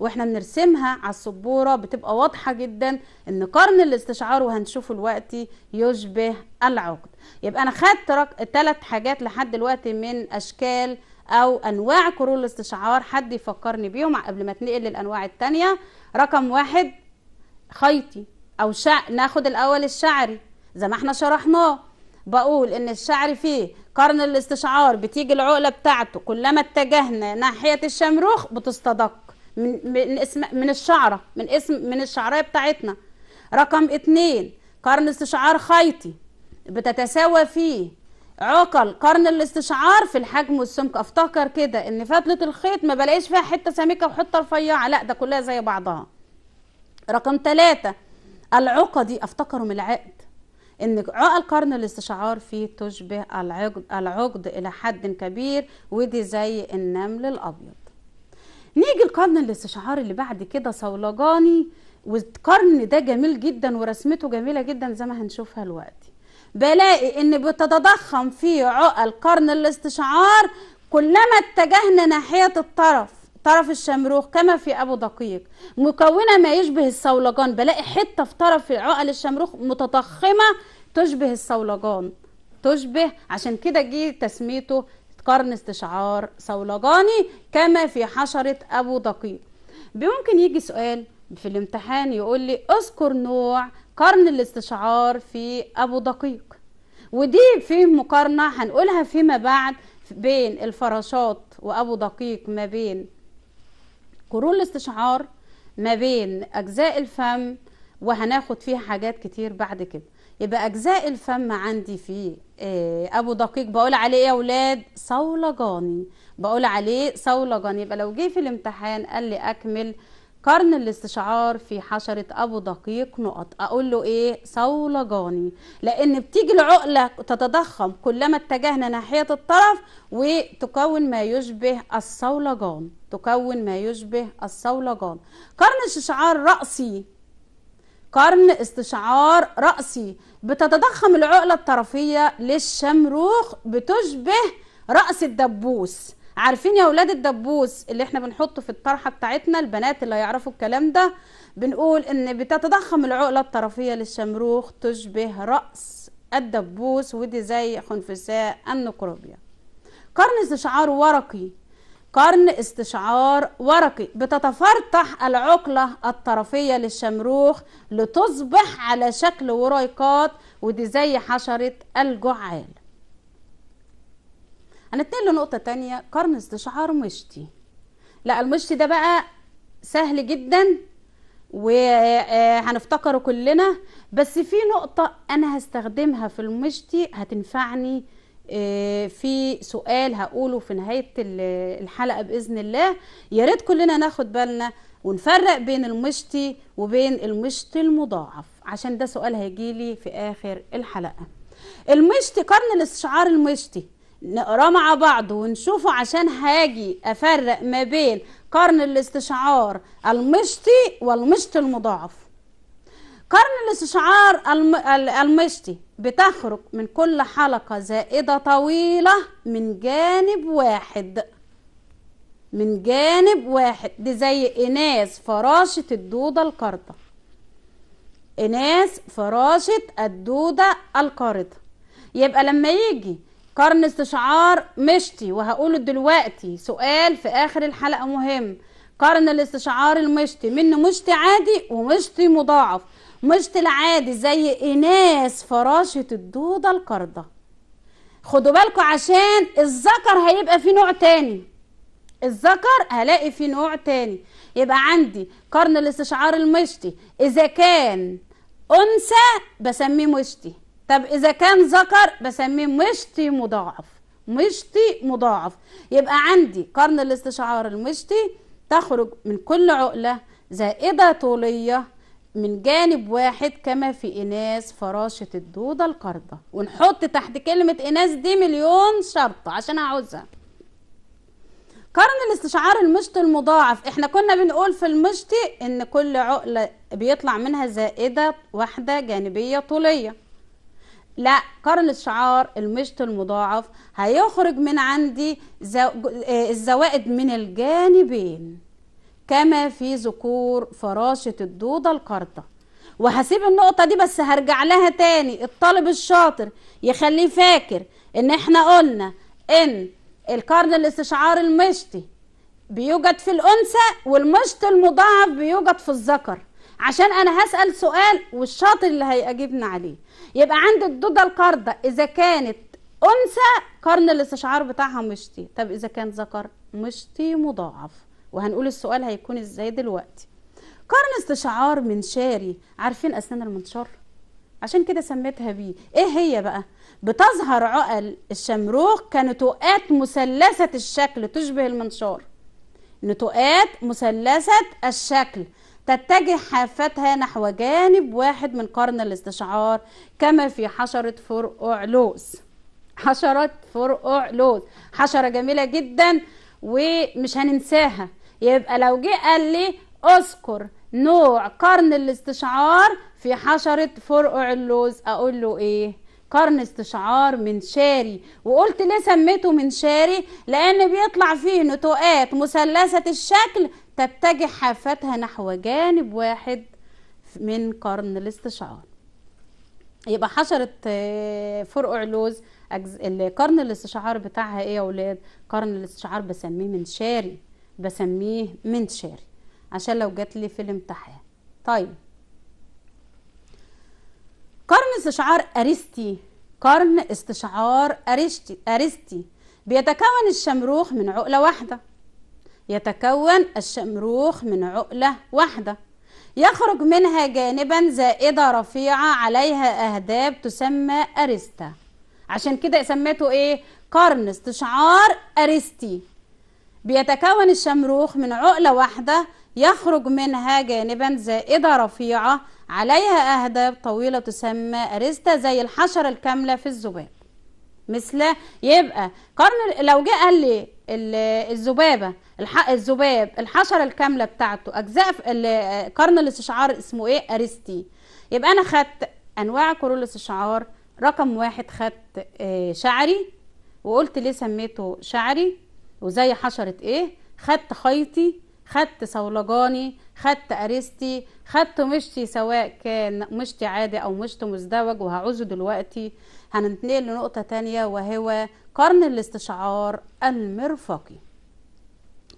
واحنا بنرسمها على السبوره بتبقى واضحه جدا ان قرن الاستشعار وهنشوفه دلوقتي يشبه العقد يبقى انا خدت ثلاث حاجات لحد دلوقتي من اشكال او انواع قرون الاستشعار حد يفكرني بيهم قبل ما تنقل للانواع الثانيه رقم واحد خيطي او شع... ناخد الاول الشعري زي ما احنا شرحناه بقول ان الشعر فيه قرن الاستشعار بتيجي العقله بتاعته كلما اتجهنا ناحيه الشمروخ بتستدق من من اسم من الشعره من اسم من الشعرايه بتاعتنا رقم اتنين قرن استشعار خيطي بتتساوى فيه عقل قرن الاستشعار في الحجم والسمك افتكر كده ان فتله الخيط ما بلاقيش فيها حته سميكه وحته رفيعه لا ده كلها زي بعضها رقم ثلاثة العقدي افتكروا من العقد ان عقل قرن الاستشعار فيه تشبه العقد العقد الى حد كبير ودي زي النمل الابيض نيجي لقرن الاستشعار اللي بعد كده صولجاني والقرن ده جميل جدا ورسمته جميله جدا زي ما هنشوفها دلوقتي بلاقي ان بتتضخم في عقل قرن الاستشعار كلما اتجهنا ناحيه الطرف طرف الشمروخ كما في ابو دقيق مكونه ما يشبه الصولجان بلاقي حته في طرف عقل الشمروخ متضخمه تشبه الصولجان تشبه عشان كده جه تسميته قرن استشعار صولجاني كما في حشرة أبو دقيق بيمكن يجي سؤال في الامتحان يقول لي اذكر نوع قرن الاستشعار في أبو دقيق ودي فيه مقارنة هنقولها فيما بعد بين الفراشات وأبو دقيق ما بين قرون الاستشعار ما بين أجزاء الفم وهناخد فيها حاجات كتير بعد كده يبقى أجزاء الفم عندي في آه، أبو دقيق بقول عليه يا أولاد صولجاني بقول عليه صولجاني يبقى لو جه في الامتحان قال لي أكمل قرن الاستشعار في حشرة أبو دقيق نقط أقول له إيه صولجاني لأن بتيجي العقلة تتضخم كلما اتجهنا ناحية الطرف وتكون ما يشبه الصولجان تكون ما يشبه الصولجان قرن استشعار رأسي قرن استشعار رأسي بتتضخم العقلة الطرفية للشمروخ بتشبه رأس الدبوس عارفين يا ولاد الدبوس اللي احنا بنحطه في الطرحة بتاعتنا البنات اللي هيعرفوا الكلام ده بنقول ان بتتضخم العقلة الطرفية للشمروخ تشبه رأس الدبوس ودي زي خنفساء النكروبيا قرن شعاره ورقي قرن استشعار ورقي بتتفرطح العقلة الطرفية للشمروخ لتصبح على شكل وريقات ودي زي حشرة الجعال هنتنقل لنقطة تانية قرن استشعار مشتي لا المشتي ده بقى سهل جدا وهنفتكره كلنا بس في نقطة أنا هستخدمها في المشتي هتنفعني آه، في سؤال هقوله في نهاية الحلقة بإذن الله يا ريت كلنا ناخد بالنا ونفرق بين المشتي وبين المشتي المضاعف عشان ده سؤال هيجيلي في آخر الحلقة المشتي قرن الاستشعار المشتي نقراه مع بعض ونشوفه عشان هاجي أفرق ما بين قرن الاستشعار المشتي والمشتي المضاعف قرن الاستشعار المشطي بتخرج من كل حلقة زائدة طويلة من جانب واحد من جانب واحد دي زي إناث فراشة الدودة القاردة إناث فراشة الدودة القاردة يبقى لما يجي قرن استشعار مشتي وهقوله دلوقتي سؤال في آخر الحلقة مهم قرن الاستشعار المشتي منه مشتي عادي ومشتي مضاعف مشط العادي زي إناث فراشة الدودة القردة خدوا بالكم عشان الذكر هيبقى فيه نوع تاني الذكر هلاقي فيه نوع تاني يبقى عندي قرن الاستشعار المشطي إذا كان أنثى بسميه مشطي طب إذا كان ذكر بسميه مشطي مضاعف مشطي مضاعف يبقى عندي قرن الاستشعار المشطي تخرج من كل عقلة زائدة طولية من جانب واحد كما في إناث فراشة الدودة القردة ونحط تحت كلمة إناث دي مليون شرط عشان أعوزها قرن الاستشعار المشط المضاعف احنا كنا بنقول في المشط ان كل عقلة بيطلع منها زائدة واحدة جانبية طولية لا قرن الاستشعار المشط المضاعف هيخرج من عندي آه، الزوائد من الجانبين كما في ذكور فراشة الدودة القارطة وهسيب النقطة دي بس هرجع لها تاني الطالب الشاطر يخليه فاكر ان احنا قلنا ان القرن الاستشعار المشطي بيوجد في الانثى والمشط المضاعف بيوجد في الذكر عشان انا هسال سؤال والشاطر اللي هيجيبني عليه يبقى عند الدوده القرضة اذا كانت انثى قرن الاستشعار بتاعها مشطي طب اذا كان ذكر مشطي مضاعف وهنقول السؤال هيكون ازاي دلوقتي قرن استشعار منشاري عارفين اسنان المنشار عشان كده سميتها بيه ايه هي بقى بتظهر عقل الشمروخ كنتوءات مثلثه الشكل تشبه المنشار نتوءات مثلثه الشكل تتجه حافتها نحو جانب واحد من قرن الاستشعار كما في حشرة فرقع لوز حشرة فرقع لوز حشرة جميلة جدا ومش هننساها يبقى لو جه قال لي اذكر نوع قرن الاستشعار في حشرة فرقع اللوز اقول له ايه قرن استشعار منشاري وقلت ليه سميته منشاري لان بيطلع فيه نتوءات مثلثة الشكل تتجه حافتها نحو جانب واحد من قرن الاستشعار يبقى حشرة آه، فرقع لوز قرن الاستشعار بتاعها ايه يا ولاد قرن الاستشعار بسميه منشاري بسميه منشار عشان لو جات لي في الامتحان طيب قرن استشعار ارستي قرن استشعار ارستي ارستي بيتكون الشمروخ من عقله واحده يتكون الشمروخ من عقله واحده يخرج منها جانبا زائده رفيعه عليها اهداب تسمى ارستا عشان كده سميته ايه قرن استشعار ارستي بيتكون الشمروخ من عقلة واحدة يخرج منها جانبا زائدة رفيعة عليها أهداب طويلة تسمى أريستا زي الحشرة الكاملة في الذباب مثل يبقى قرن لو جه قال لي الذبابة الذباب الحشرة الكاملة بتاعته أجزاء قرن الاستشعار اسمه إيه أريستي يبقى أنا خدت أنواع قرون الاستشعار رقم واحد خدت آه، شعري وقلت ليه سميته شعري وزي حشره ايه خدت خيطي خدت صولجاني خدت ارستي خدت مشتي سواء كان مشتي عادي او مشتي مزدوج وهعوزه دلوقتي هننتقل لنقطة تانية وهو قرن الاستشعار المرفقي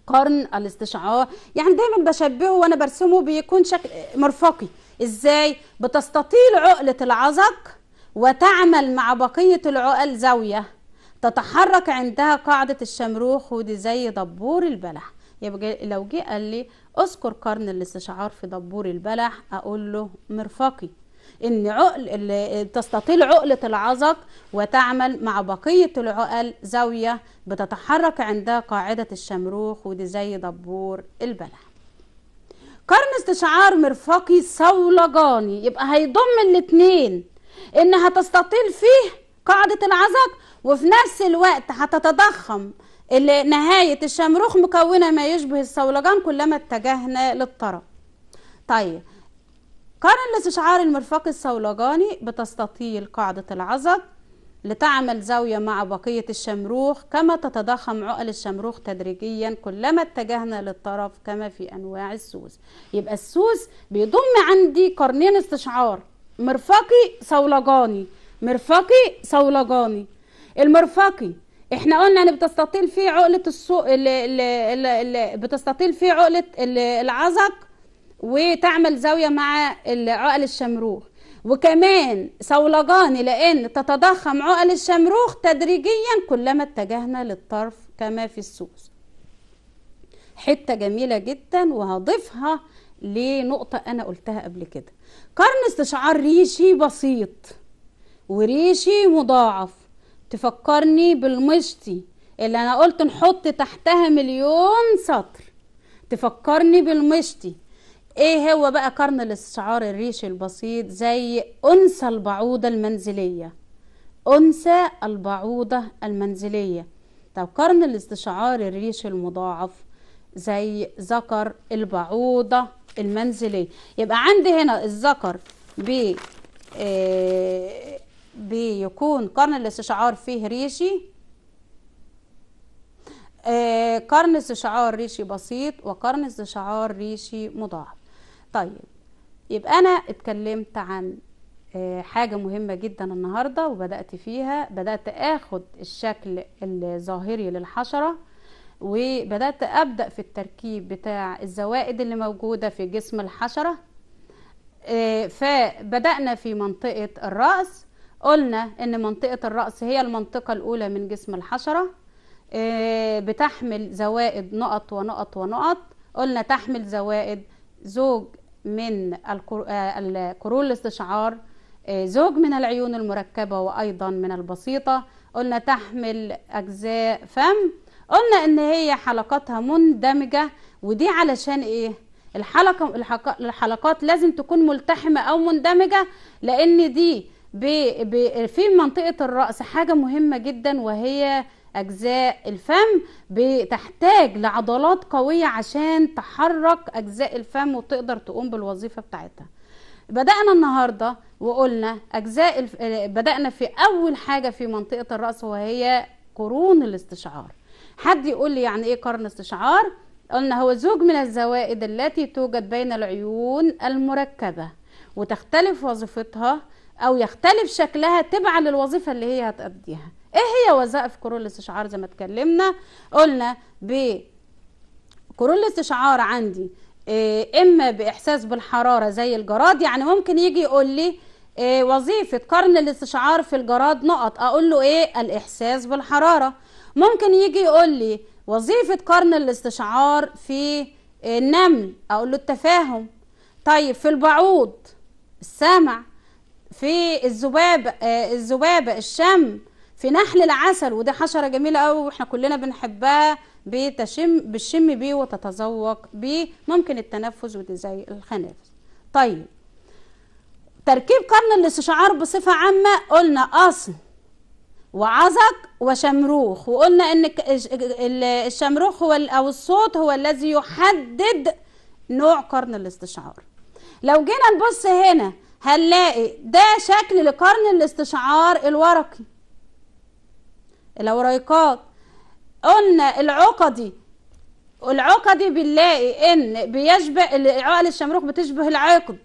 قرن الاستشعار يعني دايما بشبهه وانا برسمه بيكون شكل مرفقي ازاي بتستطيل عقلة العزق وتعمل مع بقية العقل زاوية تتحرك عندها قاعدة الشمروخ ودي زي دبور البلح يبقى لو جه قال لي اذكر قرن الاستشعار في دبور البلح اقول له مرفقي ان عقل تستطيل عقلة العزق وتعمل مع بقية العقل زاوية بتتحرك عندها قاعدة الشمروخ ودي زي دبور البلح قرن استشعار مرفقي صولجاني يبقى هيضم الاتنين انها تستطيل فيه قاعدة العزق وفي نفس الوقت هتتضخم نهاية الشمروخ مكونة ما يشبه الصولجان كلما اتجهنا للطرف طيب قارن لاستشعار المرفق الصولجاني بتستطيل قاعدة العزق لتعمل زاوية مع بقية الشمروخ كما تتضخم عقل الشمروخ تدريجيا كلما اتجهنا للطرف كما في أنواع السوس يبقى السوس بيضم عندي قرنين استشعار مرفقي صولجاني مرفقي صولجاني المرفقي احنا قلنا ان بتستطيل فيه عقله السوق بتستطيل فيه عقله العزق وتعمل زاويه مع عقل الشمروخ وكمان صولجاني لان تتضخم عقل الشمروخ تدريجيا كلما اتجهنا للطرف كما في السوس حته جميله جدا وهضيفها لنقطه انا قلتها قبل كده قرن استشعار ريشي بسيط وريشي مضاعف تفكرني بالمشطي اللي انا قلت نحط تحتها مليون سطر تفكرني بالمشطي ايه هو بقى قرن الاستشعار الريشي البسيط زي انثى البعوضه المنزليه انثى البعوضه المنزليه طب قرن الاستشعار الريشي المضاعف زي ذكر البعوضه المنزليه يبقى عندي هنا الذكر ب آه، بيكون قرن الاستشعار فيه ريشي آه، قرن استشعار ريشي بسيط وقرن استشعار ريشي مضاعف طيب يبقى انا اتكلمت عن آه، حاجه مهمه جدا النهارده وبدات فيها بدات اخد الشكل الظاهري للحشره وبدات ابدا في التركيب بتاع الزوائد اللي موجوده في جسم الحشره آه، فبدانا في منطقه الراس قلنا ان منطقة الرأس هي المنطقة الاولى من جسم الحشرة آه، بتحمل زوائد نقط ونقط ونقط قلنا تحمل زوائد زوج من القرون آه، الاستشعار آه، زوج من العيون المركبة وأيضا من البسيطة قلنا تحمل أجزاء فم قلنا إن هي حلقاتها مندمجة ودي علشان إيه؟ الحلقة الحلقات لازم تكون ملتحمة أو مندمجة لأن دي في منطقة الرأس حاجة مهمة جدا وهي أجزاء الفم بتحتاج لعضلات قوية عشان تحرك أجزاء الفم وتقدر تقوم بالوظيفة بتاعتها بدأنا النهاردة وقلنا أجزاء الف... بدأنا في أول حاجة في منطقة الرأس وهي قرون الاستشعار حد يقول لي يعني إيه قرن استشعار؟ قلنا هو زوج من الزوائد التي توجد بين العيون المركبة وتختلف وظيفتها او يختلف شكلها تبعا للوظيفه اللي هي هتأديها ايه هي وظائف كورول الاستشعار زي ما اتكلمنا قلنا ب كورول الاستشعار عندي إيه اما باحساس بالحراره زي الجراد يعني ممكن يجي يقول لي إيه وظيفه قرن الاستشعار في الجراد نقط اقول له ايه الاحساس بالحراره ممكن يجي يقول لي وظيفه قرن الاستشعار في آه، النمل اقول له التفاهم طيب في البعوض السمع في الذباب آه، الذبابه الشم في نحل العسل ودي حشره جميله قوي واحنا كلنا بنحبها بتشم بتشم بيه وتتذوق بيه ممكن التنفس وزي الخنافس طيب تركيب قرن الاستشعار بصفه عامه قلنا اصل وعزق وشمروخ وقلنا ان الشمروخ هو او الصوت هو الذي يحدد نوع قرن الاستشعار لو جينا نبص هنا هنلاقي ده شكل لقرن الاستشعار الورقي الاوريقات قلنا العقدي العقدي بنلاقي ان بيشبه عقل الشمروخ بتشبه العقد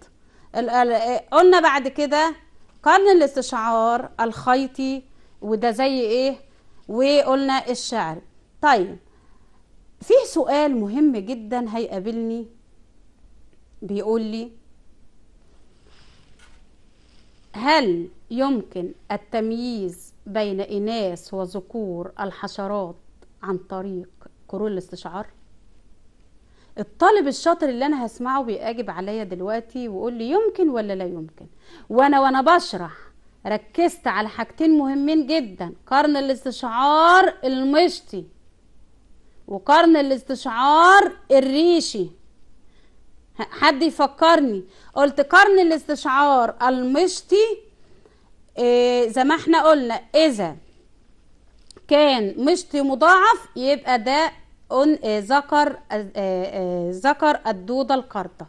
قلنا بعد كده قرن الاستشعار الخيطي وده زي ايه وقلنا الشعر طيب فيه سؤال مهم جدا هيقابلني بيقول لي هل يمكن التمييز بين إناث وذكور الحشرات عن طريق كرول الاستشعار؟ الطالب الشاطر اللي انا هسمعه بيجب عليا دلوقتي ويقول لي يمكن ولا لا يمكن وانا وانا بشرح ركزت على حاجتين مهمين جدا قرن الاستشعار المشطي وقرن الاستشعار الريشي حد يفكرني قلت قرن الاستشعار المشطي إيه زي ما احنا قلنا اذا كان مشطي مضاعف يبقى ده آه، ذكر آه، آه، ذكر الدودة القردة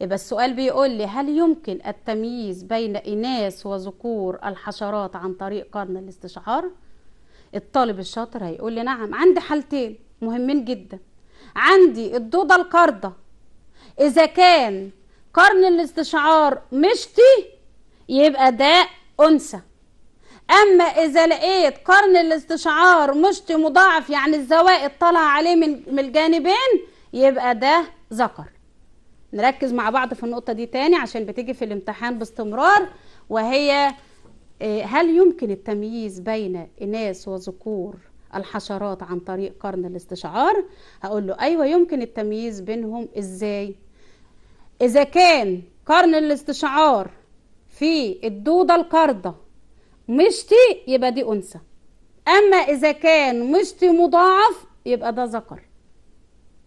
يبقى السؤال بيقول لي هل يمكن التمييز بين إناث وذكور الحشرات عن طريق قرن الاستشعار؟ الطالب الشاطر هيقول لي نعم عندي حالتين مهمين جدا عندي الدودة القردة إذا كان قرن الاستشعار مشتي يبقى ده أنثى أما إذا لقيت قرن الاستشعار مشتي مضاعف يعني الزوائد طالعة عليه من الجانبين يبقى ده ذكر نركز مع بعض في النقطة دي تاني عشان بتيجي في الامتحان باستمرار وهي آه، هل يمكن التمييز بين إناث وذكور الحشرات عن طريق قرن الاستشعار هقول له أيوة يمكن التمييز بينهم إزاي إذا كان قرن الاستشعار في الدودة القاردة مشتي يبقى دي أنثى أما إذا كان مشتي مضاعف يبقى ده ذكر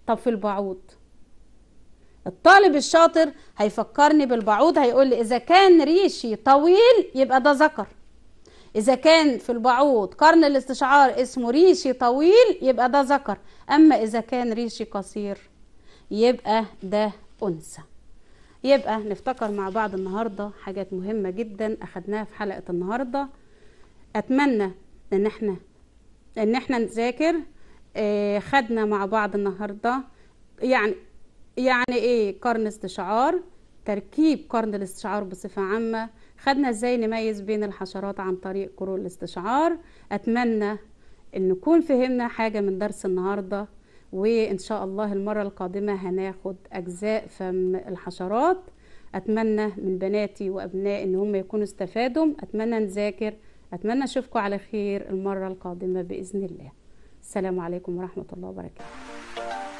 طب في البعوض الطالب الشاطر هيفكرني بالبعوض هيقول لي إذا كان ريشي طويل يبقى ده ذكر إذا كان في البعوض قرن الاستشعار اسمه ريشي طويل يبقى ده ذكر أما إذا كان ريشي قصير يبقى ده أنثى يبقى نفتكر مع بعض النهاردة حاجات مهمة جدا أخدناها في حلقة النهاردة أتمنى إن إحنا إن إحنا نذاكر آه، خدنا مع بعض النهاردة يعني يعني إيه قرن استشعار تركيب قرن الاستشعار بصفة عامة خدنا إزاي نميز بين الحشرات عن طريق قرون الاستشعار أتمنى إن نكون فهمنا حاجة من درس النهاردة وان شاء الله المره القادمه هناخد اجزاء فم الحشرات اتمنى من بناتي وابنائي ان هم يكونوا استفادوا اتمنى نذاكر اتمنى اشوفكم على خير المره القادمه باذن الله السلام عليكم ورحمه الله وبركاته